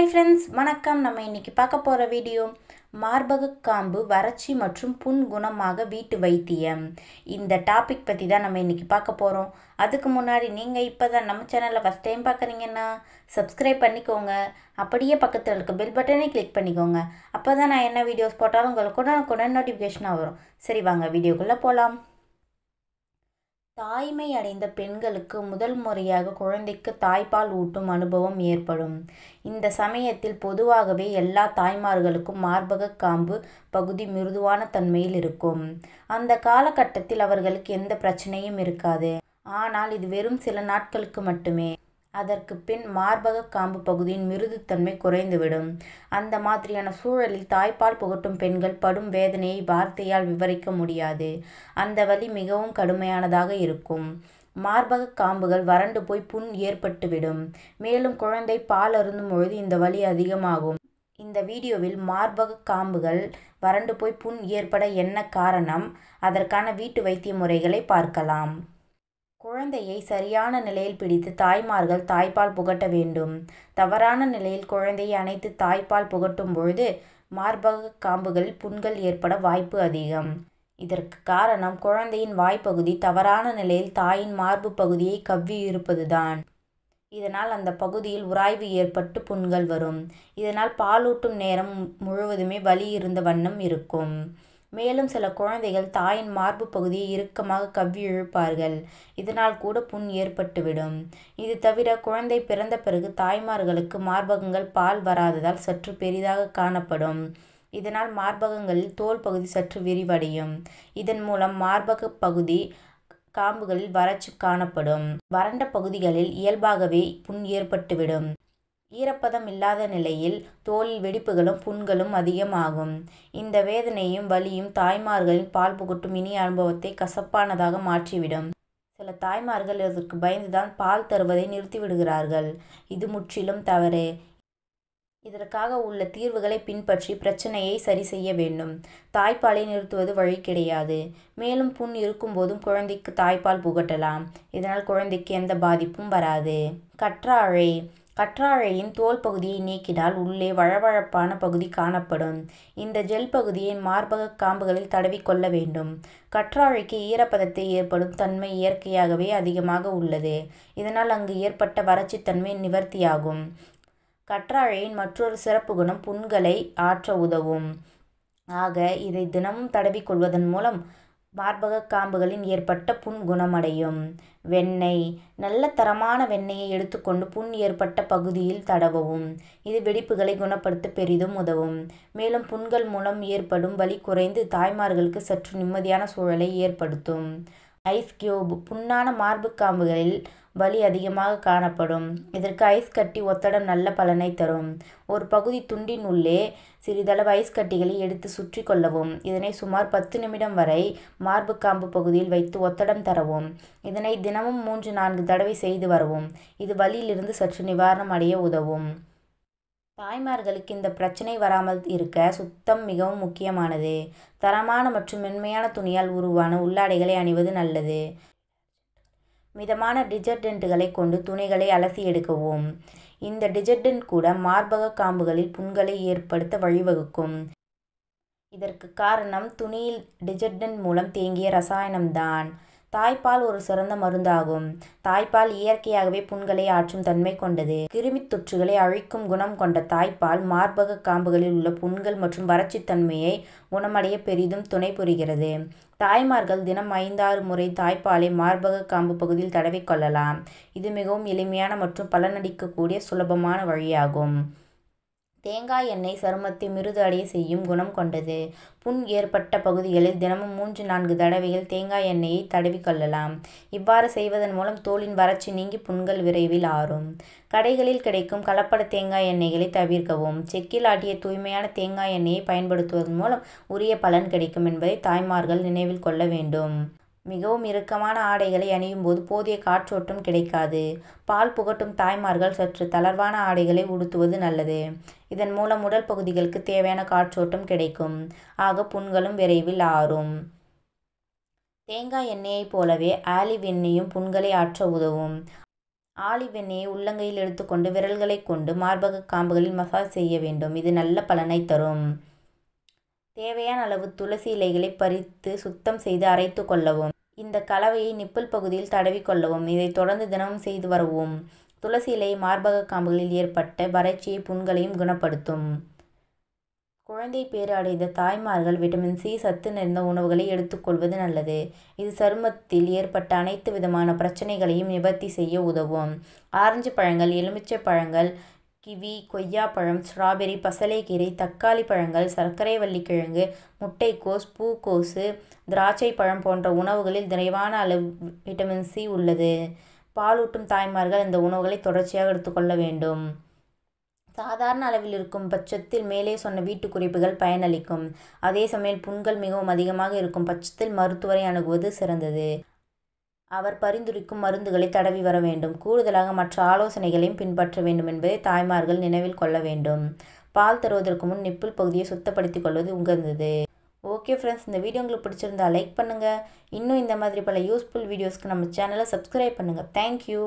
hi friends வணக்கம் நம்ம இன்றைக்கி பார்க்க போகிற வீடியோ மார்பக காம்பு வறட்சி மற்றும் புண் குணமாக வீட்டு வைத்தியம் இந்த டாபிக் பற்றி தான் நம்ம இன்றைக்கி பார்க்க போகிறோம் அதுக்கு முன்னாடி நீங்கள் இப்போ தான் நம்ம சேனலில் ஃபஸ்ட் டைம் பார்க்குறீங்கன்னா சப்ஸ்கிரைப் பண்ணிக்கோங்க அப்படியே பக்கத்தில் இருக்க பெல் பட்டனே கிளிக் பண்ணிக்கோங்க அப்போ தான் நான் என்ன வீடியோஸ் போட்டாலும் உங்களுக்கு கூட கூட நோட்டிஃபிகேஷனாக வரும் சரி வாங்க வீடியோக்குள்ளே போகலாம் தாய்மை அடைந்த பெண்களுக்கு முதல் முறையாக குழந்தைக்கு தாய்ப்பால் ஊட்டும் அனுபவம் ஏற்படும் இந்த சமயத்தில் பொதுவாகவே எல்லா தாய்மார்களுக்கும் மார்பக காம்பு பகுதி மிருதுவான தன்மையில் இருக்கும் அந்த காலகட்டத்தில் அவர்களுக்கு எந்த பிரச்சனையும் இருக்காது ஆனால் இது வெறும் சில நாட்களுக்கு மட்டுமே அதற்கு பின் மார்பக காம்பு பகுதியின் மிருதுத்தன்மை குறைந்துவிடும் அந்த மாதிரியான சூழலில் தாய்ப்பால் புகட்டும் பெண்கள் படும் வேதனையை வார்த்தையால் விவரிக்க முடியாது அந்த வலி மிகவும் கடுமையானதாக இருக்கும் மார்பக காம்புகள் வறண்டு போய் புண் ஏற்பட்டுவிடும் மேலும் குழந்தை பால் அருந்தும் பொழுது இந்த வலி அதிகமாகும் இந்த வீடியோவில் மார்பக காம்புகள் வறண்டு போய் புண் ஏற்பட என்ன காரணம் அதற்கான வீட்டு வைத்திய முறைகளை பார்க்கலாம் குழந்தையை சரியான நிலையில் பிடித்து தாய்மார்கள் தாய்ப்பால் புகட்ட வேண்டும் தவறான நிலையில் குழந்தையை அணைத்து தாய்ப்பால் புகட்டும் பொழுது மார்பக காம்புகளில் புண்கள் ஏற்பட வாய்ப்பு அதிகம் இதற்கு காரணம் குழந்தையின் வாய்ப்பகுதி தவறான நிலையில் தாயின் மார்பு பகுதியை கவ்வி இருப்பதுதான் இதனால் அந்த பகுதியில் உராய்வு ஏற்பட்டு புண்கள் வரும் இதனால் பாலூட்டும் நேரம் முழுவதுமே வலி இருந்த வண்ணம் இருக்கும் மேலும் சில குழந்தைகள் தாயின் மார்பு பகுதியை இறுக்கமாக கவ்வி இழுப்பார்கள் இதனால் கூட புண் ஏற்பட்டுவிடும் இது தவிர குழந்தை பிறந்த பிறகு தாய்மார்களுக்கு மார்பகங்கள் பால் வராததால் சற்று பெரிதாக காணப்படும் இதனால் மார்பகங்களில் தோல் பகுதி சற்று விரிவடையும் இதன் மூலம் மார்பக பகுதி காம்புகளில் வறட்சி காணப்படும் வறண்ட பகுதிகளில் இயல்பாகவே புண் ஏற்பட்டுவிடும் ஈரப்பதம் இல்லாத நிலையில் தோலில் வெடிப்புகளும் புண்களும் அதிகமாகும் இந்த வேதனையும் வலியும் தாய்மார்களின் பால் புகட்டும் இனிய அனுபவத்தை கசப்பானதாக மாற்றிவிடும் சில தாய்மார்கள் இதற்கு பயந்துதான் பால் தருவதை நிறுத்திவிடுகிறார்கள் இது முற்றிலும் தவறு இதற்காக உள்ள தீர்வுகளை பின்பற்றி பிரச்சனையை சரி செய்ய வேண்டும் தாய்ப்பாலை நிறுத்துவது வழி கிடையாது மேலும் புண் இருக்கும்போதும் குழந்தைக்கு தாய்ப்பால் புகட்டலாம் இதனால் குழந்தைக்கு எந்த பாதிப்பும் வராது கற்றாழை கற்றாழையின் தோல் பகுதியை நீக்கினால் உள்ளே வழவழப்பான பகுதி காணப்படும் இந்த ஜெல் பகுதியை மார்பக காம்புகளில் தடவிக்கொள்ள வேண்டும் கற்றாழைக்கு ஈரப்பதத்தை ஏற்படும் தன்மை இயற்கையாகவே அதிகமாக உள்ளது இதனால் அங்கு ஏற்பட்ட வறட்சித்தன்மை நிவர்த்தியாகும் கற்றாழையின் மற்றொரு சிறப்பு குணம் புண்களை ஆற்ற உதவும் ஆக இதை தினமும் தடவிக்கொள்வதன் மூலம் மார்பக காம்புகளின் ஏற்பட்ட புண் குணமடையும் வெண்ணெய் நல்ல தரமான வெண்ணெயை எடுத்துக்கொண்டு புண் ஏற்பட்ட பகுதியில் தடவவும் இது வெடிப்புகளை குணப்படுத்த பெரிதும் உதவும் மேலும் புண்கள் மூலம் ஏற்படும் வலி குறைந்து தாய்மார்களுக்கு சற்று நிம்மதியான சூழலை ஏற்படுத்தும் ஐஸ் கியூப் புண்ணான மார்பு காம்புகளில் வலி அதிகமாக காணப்படும் இதற்கு ஐஸ் கட்டி ஒத்தடம் நல்ல பலனை தரும் ஒரு பகுதி துண்டின் உள்ளே சிறிதளவு ஐஸ் கட்டிகளை எடுத்து சுற்றி கொள்ளவும் இதனை சுமார் பத்து நிமிடம் வரை மார்பு காம்பு பகுதியில் வைத்து ஒத்தடம் தரவும் இதனை தினமும் மூன்று நான்கு தடவை செய்து வரவும் இது வலியிலிருந்து சற்று நிவாரணம் அடைய உதவும் தாய்மார்களுக்கு இந்த பிரச்சனை வராமல் இருக்க சுத்தம் மிகவும் முக்கியமானது தரமான மற்றும் மென்மையான துணியால் உருவான உள்ளாடைகளை அணிவது நல்லது மிதமான டிஜர்டென்ட்டுகளை கொண்டு துணிகளை அலசி எடுக்கவும் இந்த டிஜர்டென்ட் கூட மார்பக காம்புகளில் புண்களை ஏற்படுத்த வழிவகுக்கும் இதற்கு காரணம் துணியில் டிஜர்டென்ட் மூலம் தேங்கிய ரசாயனம்தான் தாய்ப்பால் ஒரு சிறந்த மருந்தாகும் தாய்ப்பால் இயற்கையாகவே புண்களை ஆற்றும் தன்மை கொண்டது கிருமி தொற்றுகளை அழிக்கும் குணம் கொண்ட தாய்ப்பால் மார்பக காம்புகளில் உள்ள புண்கள் மற்றும் வறட்சித்தன்மையை குணமடைய பெரிதும் துணை புரிகிறது தாய்மார்கள் தினம் ஐந்தாறு முறை தாய்ப்பாலை மார்பக காம்பு பகுதியில் தடவிக்கொள்ளலாம் இது மிகவும் எளிமையான மற்றும் பலனளிக்கக்கூடிய சுலபமான வழியாகும் தேங்காய் எண்ணெய் சருமத்தை மிருது அடைய செய்யும் குணம் கொண்டது புண் ஏற்பட்ட பகுதிகளில் தினமும் மூன்று நான்கு தடவைகள் தேங்காய் எண்ணெயை தடவி கொள்ளலாம் இவ்வாறு செய்வதன் மூலம் தோலின் வறட்சி நீங்கி புண்கள் விரைவில் ஆறும் கடைகளில் கிடைக்கும் கலப்பட தேங்காய் எண்ணெய்களை தவிர்க்கவும் செக்கில் ஆட்டிய தூய்மையான தேங்காய் எண்ணெயை பயன்படுத்துவதன் மூலம் உரிய பலன் கிடைக்கும் என்பதை தாய்மார்கள் நினைவில் கொள்ள வேண்டும் மிகவும் இறுக்கமான ஆடைகளை அணியும் போது போதிய காற்றோட்டம் கிடைக்காது பால் புகட்டும் தாய்மார்கள் சற்று தளர்வான ஆடைகளை உடுத்துவது நல்லது இதன் மூலம் உடல் பகுதிகளுக்கு தேவையான காற்றோட்டம் கிடைக்கும் ஆக புண்களும் விரைவில் ஆறும் தேங்காய் எண்ணெயைப் போலவே ஆலிவ் எண்ணெயும் புண்களை ஆற்ற உதவும் ஆலிவ் எண்ணெயை உள்ளங்கையில் எடுத்துக்கொண்டு விரல்களை கொண்டு மார்பக காம்புகளில் மசாஜ் செய்ய வேண்டும் இது நல்ல பலனை தரும் தேவையான அளவு துளசி இலைகளை பறித்து சுத்தம் செய்து அரைத்து கொள்ளவும் இந்த கலவையை நிப்பிள் பகுதியில் தடவி கொள்ளவும் இதை தொடர்ந்து தினமும் செய்து வரவும் துளசி இலை மார்பக காம்புகளில் ஏற்பட்ட வறட்சியை புண்களையும் குணப்படுத்தும் குழந்தை பேறு அடைந்த தாய்மார்கள் விட்டமின் சி சத்து நிறைந்த உணவுகளை எடுத்துக்கொள்வது நல்லது இது சருமத்தில் ஏற்பட்ட அனைத்து விதமான பிரச்சனைகளையும் நிவர்த்தி செய்ய உதவும் ஆரஞ்சு பழங்கள் எலுமிச்சை பழங்கள் கிவி கொய்யாப்பழம் ஸ்ட்ராபெர்ரி பசலைக்கீரை தக்காளி பழங்கள் சர்க்கரை வள்ளிக்கிழங்கு முட்டைக்கோஸ் பூக்கோசு திராட்சை பழம் போன்ற உணவுகளில் நிறைவான அளவு விட்டமின் சி உள்ளது பாலூட்டும் தாய்மார்கள் இந்த உணவுகளை தொடர்ச்சியாக எடுத்துக்கொள்ள வேண்டும் சாதாரண அளவில் இருக்கும் பட்சத்தில் மேலே சொன்ன வீட்டு குறிப்புகள் பயனளிக்கும் அதே சமயம் புண்கள் மிகவும் அதிகமாக இருக்கும் பட்சத்தில் மருத்துவரை அணுகுவது சிறந்தது அவர் பரிந்துரைக்கும் மருந்துகளை தடவி வர வேண்டும் கூடுதலாக மற்ற ஆலோசனைகளையும் பின்பற்ற வேண்டும் என்பதை தாய்மார்கள் நினைவில் கொள்ள வேண்டும் பால் தருவதற்கு முன் நிப்பிள் பகுதியை சுத்தப்படுத்திக் கொள்வது உகந்தது ஓகே ஃப்ரெண்ட்ஸ் இந்த வீடியோ உங்களுக்கு பிடிச்சிருந்தால் லைக் பண்ணுங்கள் இன்னும் இந்த மாதிரி பல யூஸ்ஃபுல் வீடியோஸ்க்கு நம்ம சேனலை சப்ஸ்கிரைப் பண்ணுங்கள் தேங்க்யூ